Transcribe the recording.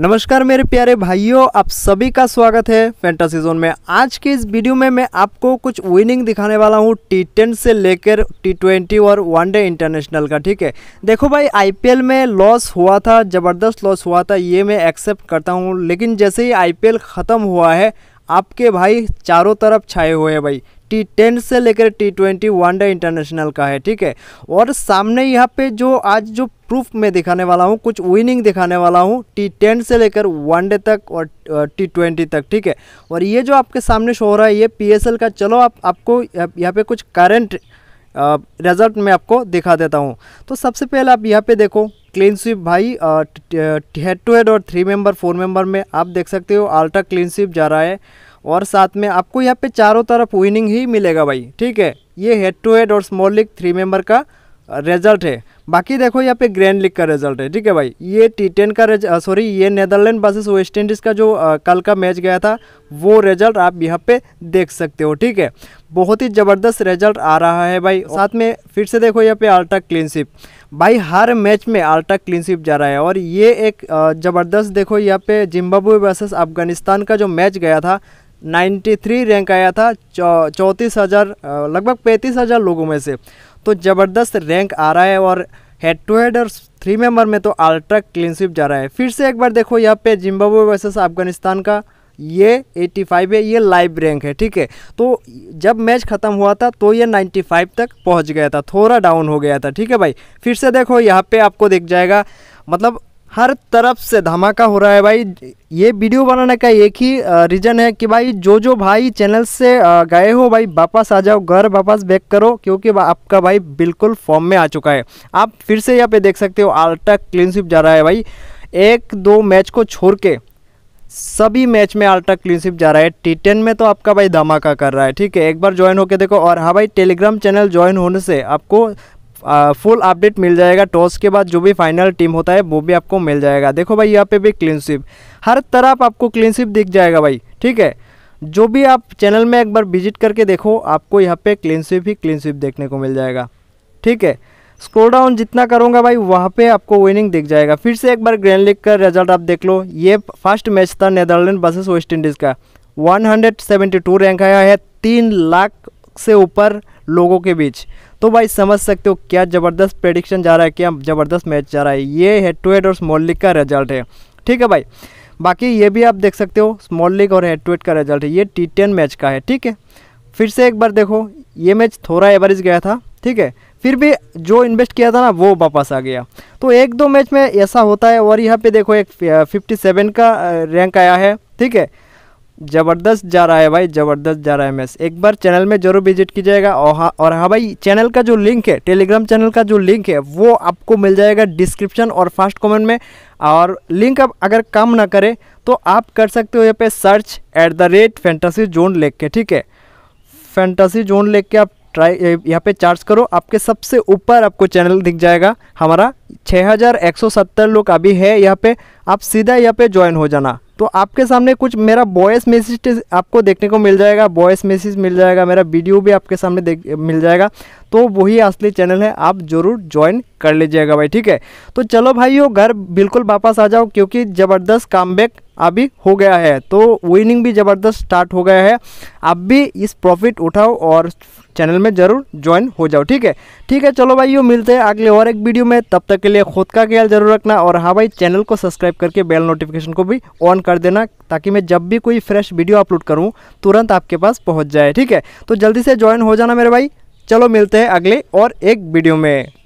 नमस्कार मेरे प्यारे भाइयों आप सभी का स्वागत है फैंटासी जोन में आज के इस वीडियो में मैं आपको कुछ विनिंग दिखाने वाला हूँ टी टेन से लेकर टी ट्वेंटी और वनडे इंटरनेशनल का ठीक है देखो भाई आईपीएल में लॉस हुआ था ज़बरदस्त लॉस हुआ था ये मैं एक्सेप्ट करता हूँ लेकिन जैसे ही आईपीएल ख़त्म हुआ है आपके भाई चारों तरफ छाए हुए हैं भाई टी टेन से लेकर टी ट्वेंटी वनडे इंटरनेशनल का है ठीक है और सामने यहाँ पे जो आज जो प्रूफ में दिखाने वाला हूँ कुछ विनिंग दिखाने वाला हूँ टी टेन से लेकर वनडे तक और टी ट्वेंटी तक ठीक है और ये जो आपके सामने शो हो रहा है ये एल का चलो आप आपको यहाँ पे कुछ करंट रिजल्ट मैं आपको दिखा देता हूँ तो सबसे पहले आप यहाँ पे देखो क्लीन स्वीप भाई हेड टू हेड और थ्री मेंबर फोर मेंबर में आप देख सकते हो आल्टा क्लीन स्वीप जा रहा है और साथ में आपको यहाँ पे चारों तरफ विनिंग ही मिलेगा भाई ठीक है ये हेड टू हेड और स्मॉल लीग थ्री मेंबर का रिजल्ट है बाकी देखो यहाँ पे ग्रैंड लीग का रिजल्ट है ठीक है भाई ये टी टेन का सॉरी ये नेदरलैंड वर्सेस वेस्ट इंडीज़ का जो आ, कल का मैच गया था वो रिजल्ट आप यहाँ पे देख सकते हो ठीक है बहुत ही ज़बरदस्त रिजल्ट आ रहा है भाई साथ में फिर से देखो यहाँ पे अल्ट्रा क्लीनशिप भाई हर मैच में अल्ट्रा क्लीनशिप जा रहा है और ये एक ज़बरदस्त देखो यहाँ पे जिम्बाब्वे वर्सेज अफगानिस्तान का जो मैच गया था 93 रैंक आया था चौंतीस हज़ार लगभग पैंतीस हज़ार लोगों में से तो ज़बरदस्त रैंक आ रहा है और हेड टू हेड और थ्री मेंबर में तो अल्ट्रा क्लीन स्विप जा रहा है फिर से एक बार देखो यहाँ पे जिम्बाब्वे वर्सेस अफगानिस्तान का ये 85 है ये लाइव रैंक है ठीक है तो जब मैच ख़त्म हुआ था तो ये 95 तक पहुंच गया था थोड़ा डाउन हो गया था ठीक है भाई फिर से देखो यहाँ पे आपको दिख जाएगा मतलब हर तरफ से धमाका हो रहा है भाई ये वीडियो बनाने का एक ही रीज़न है कि भाई जो जो भाई चैनल से गए हो भाई वापस आ जाओ घर वापस बैक करो क्योंकि आपका भाई बिल्कुल फॉर्म में आ चुका है आप फिर से यहाँ पे देख सकते हो आल्टा क्लीनशिप जा रहा है भाई एक दो मैच को छोड़ के सभी मैच में अल्ट्रा क्लीनशिप जा रहा है टी टेन में तो आपका भाई धमाका कर रहा है ठीक है एक बार ज्वाइन होकर देखो और हाँ भाई टेलीग्राम चैनल ज्वाइन होने से आपको फुल अपडेट मिल जाएगा टॉस के बाद जो भी फाइनल टीम होता है वो भी आपको मिल जाएगा देखो भाई यहाँ पे भी क्लीनशिप हर तरफ आपको क्लीनशिप दिख जाएगा भाई ठीक है जो भी आप चैनल में एक बार विजिट करके देखो आपको यहाँ पे क्लीनशिप ही क्लीनशिप देखने को मिल जाएगा ठीक है स्क्रोल डाउन जितना करूँगा भाई वहाँ पर आपको विनिंग दिख जाएगा फिर से एक बार ग्रैंड लीग का रिजल्ट आप देख लो ये फर्स्ट मैच था नेदरलैंड वर्सेज वेस्ट इंडीज़ का वन रैंक आया है तीन लाख से ऊपर लोगों के बीच तो भाई समझ सकते हो क्या ज़बरदस्त प्रेडिक्शन जा रहा है क्या ज़बरदस्त मैच जा रहा है ये हेड टू हेड और स्मॉल लीग का रिजल्ट है ठीक है भाई बाकी ये भी आप देख सकते हो स्मॉल लीग और हेड टू हेड का रिजल्ट है ये टी टेन मैच का है ठीक है फिर से एक बार देखो ये मैच थोड़ा एवरेज गया था ठीक है फिर भी जो इन्वेस्ट किया था ना वो वापस आ गया तो एक दो मैच में ऐसा होता है और यहाँ पे देखो एक 57 का रैंक आया है ठीक है ज़बरदस्त जा रहा है भाई ज़बरदस्त जा रहा है मैच एक बार चैनल में ज़रूर विजिट कीजिएगा और हाँ और हाँ भाई चैनल का जो लिंक है टेलीग्राम चैनल का जो लिंक है वो आपको मिल जाएगा डिस्क्रिप्शन और फास्ट कमेंट में और लिंक आप अगर काम ना करे तो आप कर सकते हो यहाँ पे search at the rate fantasy zone लेख के ठीक है फैंटासी जोन लेख के आप ट्राई यहाँ पे चार्ज करो आपके सबसे ऊपर आपको चैनल दिख जाएगा हमारा 6170 लोग अभी है यहाँ पे आप सीधा यहाँ पे ज्वाइन हो जाना तो आपके सामने कुछ मेरा वॉयस मैसेज आपको देखने को मिल जाएगा वॉयस मैसेज मिल जाएगा मेरा वीडियो भी आपके सामने देख मिल जाएगा तो वही असली चैनल है आप ज़रूर ज्वाइन कर लीजिएगा भाई ठीक है तो चलो भाई हो घर बिल्कुल वापस आ जाओ क्योंकि ज़बरदस्त काम अभी हो गया है तो विनिंग भी ज़बरदस्त स्टार्ट हो गया है आप भी इस प्रॉफिट उठाओ और चैनल में ज़रूर ज्वाइन हो जाओ ठीक है ठीक है चलो भाई मिलते हैं अगले और एक वीडियो में तब तक के लिए खुद का ख्याल जरूर रखना और हाँ भाई चैनल को सब्सक्राइब करके बेल नोटिफिकेशन को भी ऑन कर देना ताकि मैं जब भी कोई फ्रेश वीडियो अपलोड करूँ तुरंत आपके पास पहुँच जाए ठीक है तो जल्दी से ज्वाइन हो जाना मेरे भाई चलो मिलते हैं अगले और एक वीडियो में